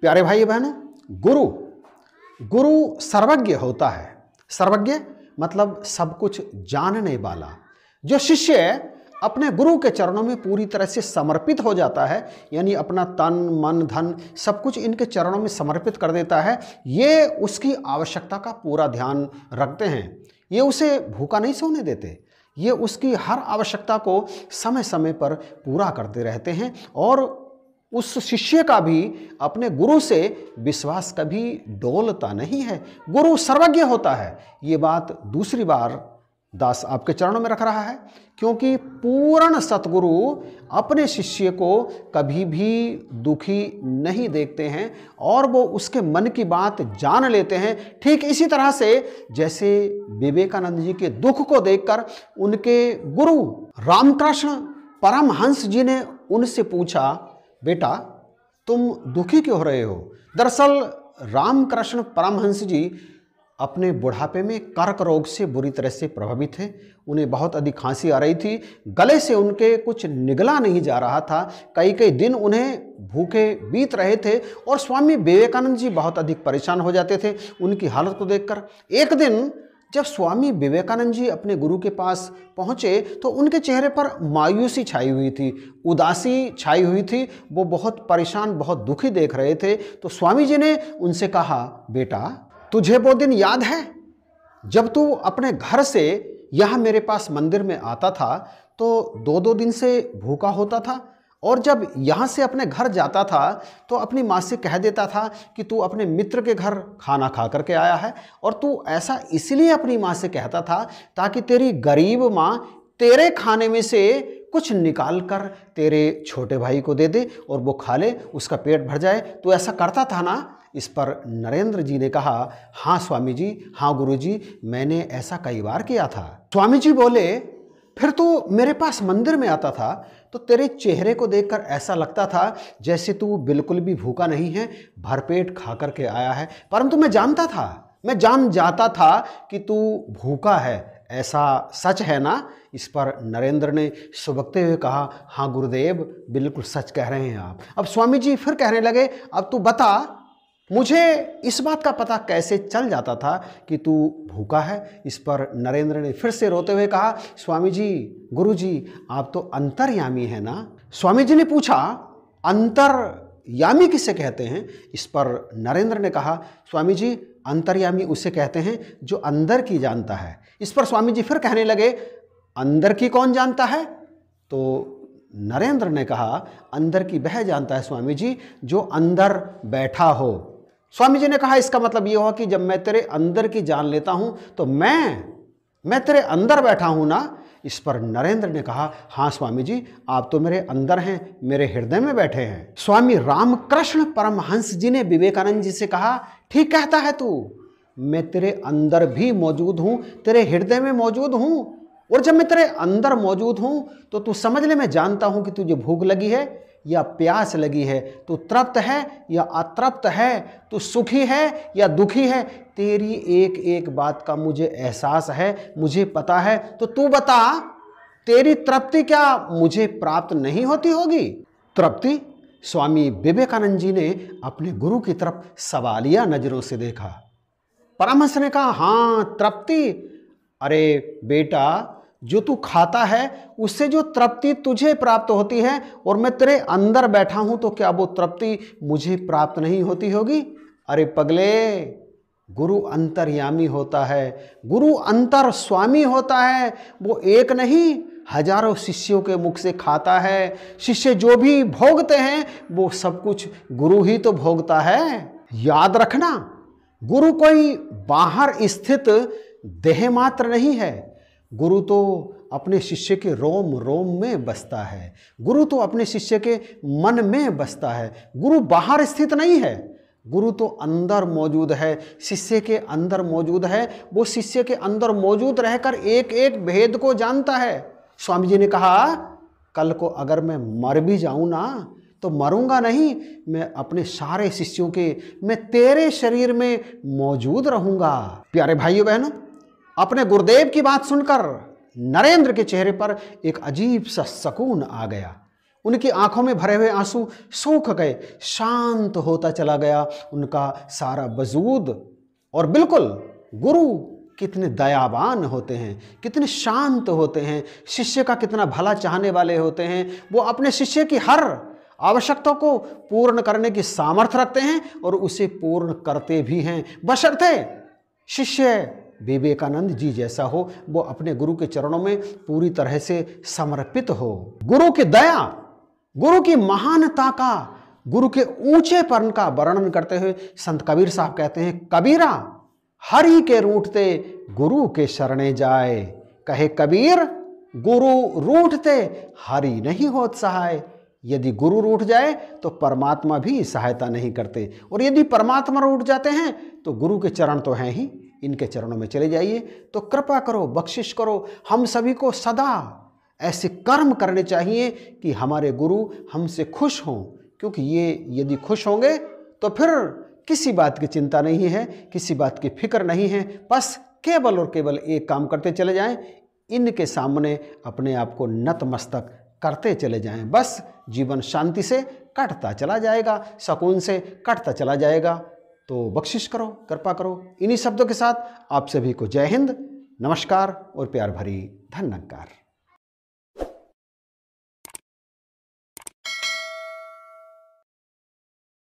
प्यारे भाई बहन गुरु गुरु सर्वज्ञ होता है सर्वज्ञ मतलब सब कुछ जानने वाला जो शिष्य अपने गुरु के चरणों में पूरी तरह से समर्पित हो जाता है यानी अपना तन मन धन सब कुछ इनके चरणों में समर्पित कर देता है ये उसकी आवश्यकता का पूरा ध्यान रखते हैं ये उसे भूखा नहीं सोने देते ये उसकी हर आवश्यकता को समय समय पर पूरा करते रहते हैं और उस शिष्य का भी अपने गुरु से विश्वास कभी डोलता नहीं है गुरु सर्वज्ञ होता है ये बात दूसरी बार दास आपके चरणों में रख रहा है क्योंकि पूर्ण सतगुरु अपने शिष्य को कभी भी दुखी नहीं देखते हैं और वो उसके मन की बात जान लेते हैं ठीक इसी तरह से जैसे विवेकानंद जी के दुख को देखकर उनके गुरु रामकृष्ण परमहंस जी ने उनसे पूछा बेटा तुम दुखी क्यों हो रहे हो दरअसल रामकृष्ण परमहंस जी अपने बुढ़ापे में कर्क रोग से बुरी तरह से प्रभावित हैं उन्हें बहुत अधिक खांसी आ रही थी गले से उनके कुछ निगला नहीं जा रहा था कई कई दिन उन्हें भूखे बीत रहे थे और स्वामी विवेकानंद जी बहुत अधिक परेशान हो जाते थे उनकी हालत को देखकर एक दिन जब स्वामी विवेकानंद जी अपने गुरु के पास पहुँचे तो उनके चेहरे पर मायूसी छाई हुई थी उदासी छाई हुई थी वो बहुत परेशान बहुत दुखी देख रहे थे तो स्वामी जी ने उनसे कहा बेटा तुझे वो दिन याद है जब तू अपने घर से यहाँ मेरे पास मंदिर में आता था तो दो दो दिन से भूखा होता था और जब यहाँ से अपने घर जाता था तो अपनी माँ से कह देता था कि तू अपने मित्र के घर खाना खा करके आया है और तू ऐसा इसलिए अपनी माँ से कहता था ताकि तेरी गरीब माँ तेरे खाने में से कुछ निकाल कर तेरे छोटे भाई को दे दे और वो खा ले उसका पेट भर जाए तो ऐसा करता था ना इस पर नरेंद्र जी ने कहा हाँ स्वामी जी हाँ गुरु जी मैंने ऐसा कई बार किया था स्वामी जी बोले फिर तो मेरे पास मंदिर में आता था तो तेरे चेहरे को देखकर ऐसा लगता था जैसे तू बिल्कुल भी भूखा नहीं है भरपेट खा कर के आया है परंतु मैं जानता था मैं जान जाता था कि तू भूखा है ऐसा सच है ना इस पर नरेंद्र ने सुबकते हुए कहा हाँ गुरुदेव बिल्कुल सच कह रहे हैं आप अब स्वामी जी फिर कहने लगे अब तू बता मुझे इस बात का पता कैसे चल जाता था कि तू भूखा है इस पर नरेंद्र ने फिर से रोते हुए कहा स्वामी जी गुरु जी आप तो अंतर्यामी हैं ना स्वामी जी ने पूछा अंतर्यामी किसे कहते हैं इस पर नरेंद्र ने कहा स्वामी जी अंतर्यामी उसे कहते हैं जो अंदर की जानता है इस पर स्वामी जी फिर कहने लगे अंदर की कौन जानता है तो नरेंद्र ने कहा अंदर की वह जानता है स्वामी जी जो अंदर बैठा हो स्वामी जी ने कहा इसका मतलब यह हुआ कि जब मैं तेरे अंदर की जान लेता हूं तो मैं मैं तेरे अंदर बैठा हूं ना इस पर नरेंद्र ने कहा हां स्वामी जी आप तो मेरे अंदर हैं मेरे हृदय में बैठे हैं स्वामी रामकृष्ण परमहंस जी ने विवेकानंद जी से कहा ठीक कहता है तू मैं तेरे अंदर भी मौजूद हूं तेरे हृदय में मौजूद हूं और जब मैं तेरे अंदर मौजूद हूं तो तू समझ ले मैं जानता हूं कि तुझे भूख लगी है या प्यास लगी है तो तृप्त है या अतृप्त है तो सुखी है या दुखी है तेरी एक एक बात का मुझे एहसास है मुझे पता है तो तू बता तेरी तृप्ति क्या मुझे प्राप्त नहीं होती होगी तृप्ति स्वामी विवेकानंद जी ने अपने गुरु की तरफ सवालिया नज़रों से देखा परमहंस ने कहा हाँ तृप्ति अरे बेटा जो तू खाता है उससे जो तृप्ति तुझे प्राप्त होती है और मैं तेरे अंदर बैठा हूं तो क्या वो तृप्ति मुझे प्राप्त नहीं होती होगी अरे पगले गुरु अंतर्यामी होता है गुरु अंतर स्वामी होता है वो एक नहीं हजारों शिष्यों के मुख से खाता है शिष्य जो भी भोगते हैं वो सब कुछ गुरु ही तो भोगता है याद रखना गुरु कोई बाहर स्थित देह मात्र नहीं है गुरु तो अपने शिष्य के रोम रोम में बसता है गुरु तो अपने शिष्य के मन में बसता है गुरु बाहर स्थित नहीं है गुरु तो अंदर मौजूद है शिष्य के अंदर मौजूद है वो शिष्य के अंदर मौजूद रहकर एक एक भेद को जानता है स्वामी जी ने कहा कल को अगर मैं मर भी जाऊँ ना तो मरूंगा नहीं मैं अपने सारे शिष्यों के मैं तेरे शरीर में मौजूद रहूंगा प्यारे भाइयों बहनों अपने गुरुदेव की बात सुनकर नरेंद्र के चेहरे पर एक अजीब सा सकून आ गया उनकी आंखों में भरे हुए आंसू सूख गए शांत होता चला गया उनका सारा वजूद और बिल्कुल गुरु कितने दयावान होते हैं कितने शांत होते हैं शिष्य का कितना भला चाहने वाले होते हैं वो अपने शिष्य की हर आवश्यकता को पूर्ण करने की सामर्थ्य रखते हैं और उसे पूर्ण करते भी हैं बशर्ते शिष्य विवेकानंद जी जैसा हो वो अपने गुरु के चरणों में पूरी तरह से समर्पित हो गुरु की दया गुरु की महानता का गुरु के पर्ण का वर्णन करते हुए संत कबीर साहब कहते हैं कबीरा हरि के रूठते गुरु के शरणे जाए कहे कबीर गुरु रूठते हरि नहीं होत सहाय यदि गुरु रूठ जाए तो परमात्मा भी सहायता नहीं करते और यदि परमात्मा रूठ जाते हैं तो गुरु के चरण तो हैं ही इनके चरणों में चले जाइए तो कृपा करो बख्शिश करो हम सभी को सदा ऐसे कर्म करने चाहिए कि हमारे गुरु हमसे खुश हों क्योंकि ये यदि खुश होंगे तो फिर किसी बात की चिंता नहीं है किसी बात की फिक्र नहीं है बस केवल और केवल एक काम करते चले जाएं इनके सामने अपने आप को नतमस्तक करते चले जाएं बस जीवन शांति से कटता चला जाएगा सुकून से कटता चला जाएगा तो बख्शिश करो कृपा करो इन्हीं शब्दों के साथ आप सभी को जय हिंद नमस्कार और प्यार भरी धन्यकार